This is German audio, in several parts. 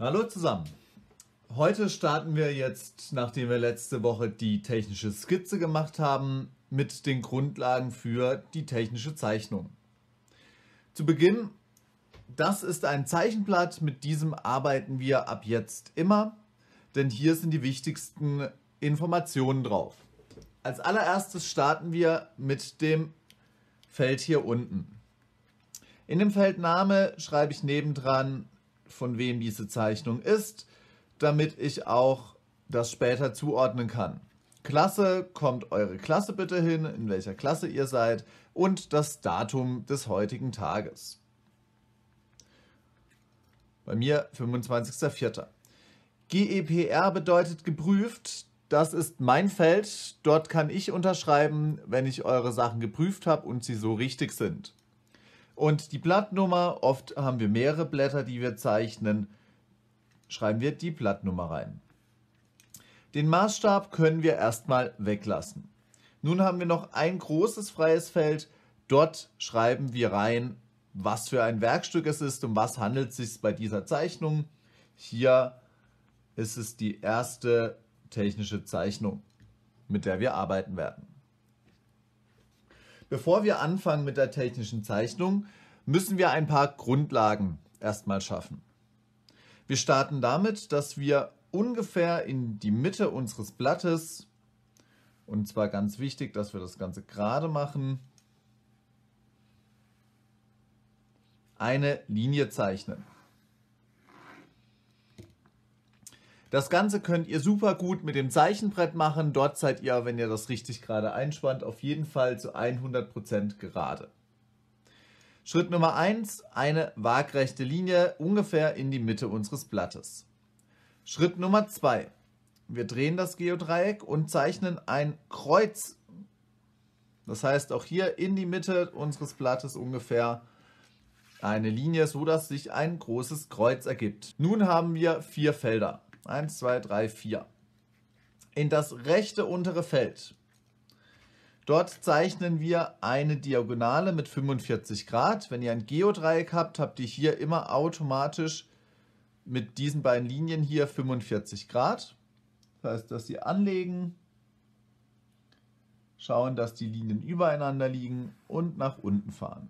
Hallo zusammen. Heute starten wir jetzt, nachdem wir letzte Woche die technische Skizze gemacht haben, mit den Grundlagen für die technische Zeichnung. Zu Beginn, das ist ein Zeichenblatt, mit diesem arbeiten wir ab jetzt immer, denn hier sind die wichtigsten Informationen drauf. Als allererstes starten wir mit dem Feld hier unten. In dem Feld Name schreibe ich nebendran von wem diese Zeichnung ist, damit ich auch das später zuordnen kann. Klasse, kommt eure Klasse bitte hin, in welcher Klasse ihr seid und das Datum des heutigen Tages. Bei mir 25.04. GEPR bedeutet geprüft. Das ist mein Feld. Dort kann ich unterschreiben, wenn ich eure Sachen geprüft habe und sie so richtig sind. Und die Blattnummer, oft haben wir mehrere Blätter, die wir zeichnen, schreiben wir die Blattnummer rein. Den Maßstab können wir erstmal weglassen. Nun haben wir noch ein großes freies Feld. Dort schreiben wir rein, was für ein Werkstück es ist, um was handelt es sich bei dieser Zeichnung. Hier ist es die erste technische Zeichnung, mit der wir arbeiten werden. Bevor wir anfangen mit der technischen Zeichnung, müssen wir ein paar Grundlagen erstmal schaffen. Wir starten damit, dass wir ungefähr in die Mitte unseres Blattes, und zwar ganz wichtig, dass wir das Ganze gerade machen, eine Linie zeichnen. Das Ganze könnt ihr super gut mit dem Zeichenbrett machen. Dort seid ihr, wenn ihr das richtig gerade einspannt, auf jeden Fall zu 100% gerade. Schritt Nummer 1, eine waagrechte Linie ungefähr in die Mitte unseres Blattes. Schritt Nummer 2, wir drehen das Geodreieck und zeichnen ein Kreuz. Das heißt auch hier in die Mitte unseres Blattes ungefähr eine Linie, so dass sich ein großes Kreuz ergibt. Nun haben wir vier Felder. 1, 2, 3, 4. In das rechte untere Feld. Dort zeichnen wir eine Diagonale mit 45 Grad. Wenn ihr ein Geodreieck habt, habt ihr hier immer automatisch mit diesen beiden Linien hier 45 Grad. Das heißt, dass sie anlegen, schauen, dass die Linien übereinander liegen und nach unten fahren.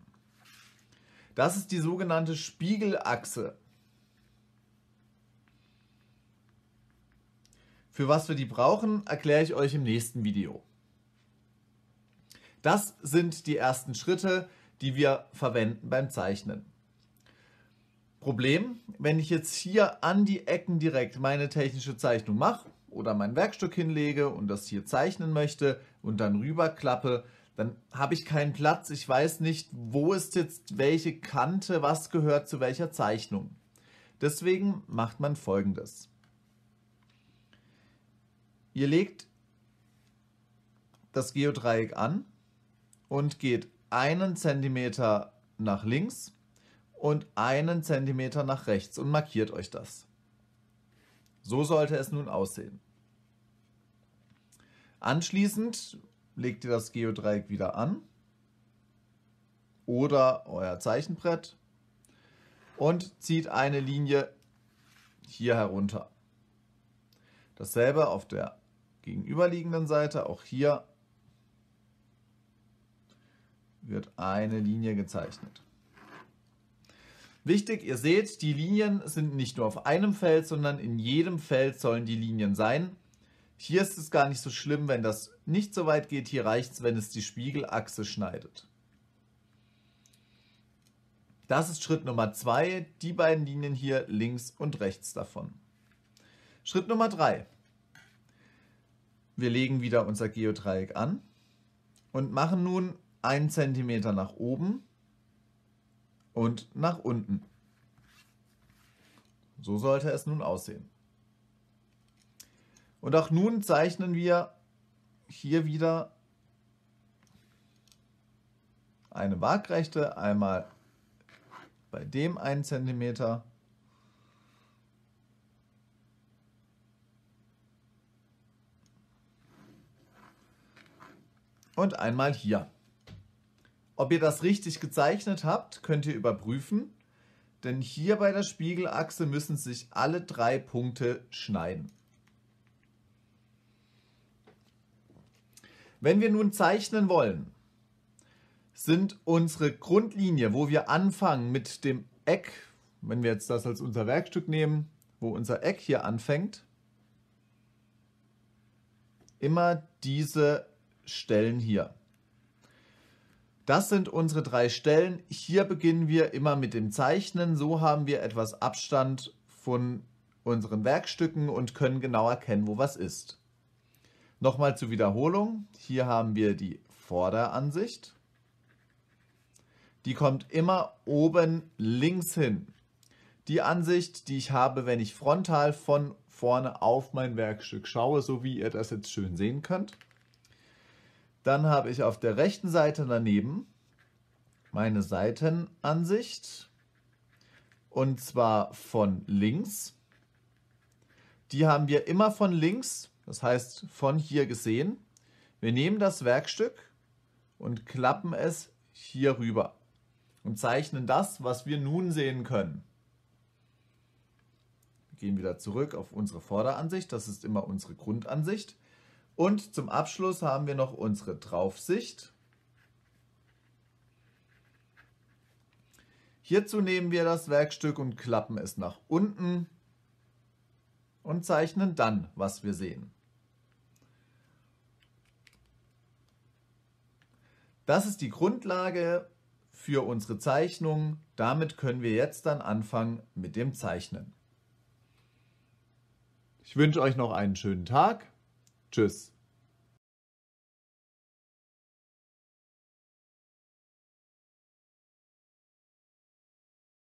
Das ist die sogenannte Spiegelachse. Für was wir die brauchen, erkläre ich euch im nächsten Video. Das sind die ersten Schritte, die wir verwenden beim Zeichnen. Problem, wenn ich jetzt hier an die Ecken direkt meine technische Zeichnung mache oder mein Werkstück hinlege und das hier zeichnen möchte und dann rüberklappe, dann habe ich keinen Platz. Ich weiß nicht, wo ist jetzt welche Kante, was gehört zu welcher Zeichnung. Deswegen macht man folgendes. Ihr legt das Geodreieck an und geht einen Zentimeter nach links und einen Zentimeter nach rechts und markiert euch das. So sollte es nun aussehen. Anschließend legt ihr das Geodreieck wieder an oder euer Zeichenbrett und zieht eine Linie hier herunter. Dasselbe auf der gegenüberliegenden Seite, auch hier wird eine Linie gezeichnet. Wichtig, ihr seht, die Linien sind nicht nur auf einem Feld, sondern in jedem Feld sollen die Linien sein. Hier ist es gar nicht so schlimm, wenn das nicht so weit geht. Hier reicht es, wenn es die Spiegelachse schneidet. Das ist Schritt Nummer 2, die beiden Linien hier links und rechts davon. Schritt Nummer 3. Wir legen wieder unser Geodreieck an und machen nun einen Zentimeter nach oben und nach unten. So sollte es nun aussehen. Und auch nun zeichnen wir hier wieder eine Waagrechte, einmal bei dem 1 Zentimeter und einmal hier. Ob ihr das richtig gezeichnet habt, könnt ihr überprüfen, denn hier bei der Spiegelachse müssen sich alle drei Punkte schneiden. Wenn wir nun zeichnen wollen, sind unsere Grundlinie, wo wir anfangen mit dem Eck, wenn wir jetzt das als unser Werkstück nehmen, wo unser Eck hier anfängt, immer diese Stellen hier. Das sind unsere drei Stellen. Hier beginnen wir immer mit dem Zeichnen. So haben wir etwas Abstand von unseren Werkstücken und können genau erkennen, wo was ist. Nochmal zur Wiederholung. Hier haben wir die Vorderansicht. Die kommt immer oben links hin. Die Ansicht, die ich habe, wenn ich frontal von vorne auf mein Werkstück schaue, so wie ihr das jetzt schön sehen könnt. Dann habe ich auf der rechten Seite daneben meine Seitenansicht und zwar von links. Die haben wir immer von links, das heißt von hier gesehen. Wir nehmen das Werkstück und klappen es hier rüber und zeichnen das, was wir nun sehen können. Wir gehen wieder zurück auf unsere Vorderansicht, das ist immer unsere Grundansicht. Und zum Abschluss haben wir noch unsere Draufsicht. Hierzu nehmen wir das Werkstück und klappen es nach unten und zeichnen dann, was wir sehen. Das ist die Grundlage für unsere Zeichnung. Damit können wir jetzt dann anfangen mit dem Zeichnen. Ich wünsche euch noch einen schönen Tag. Tschüss.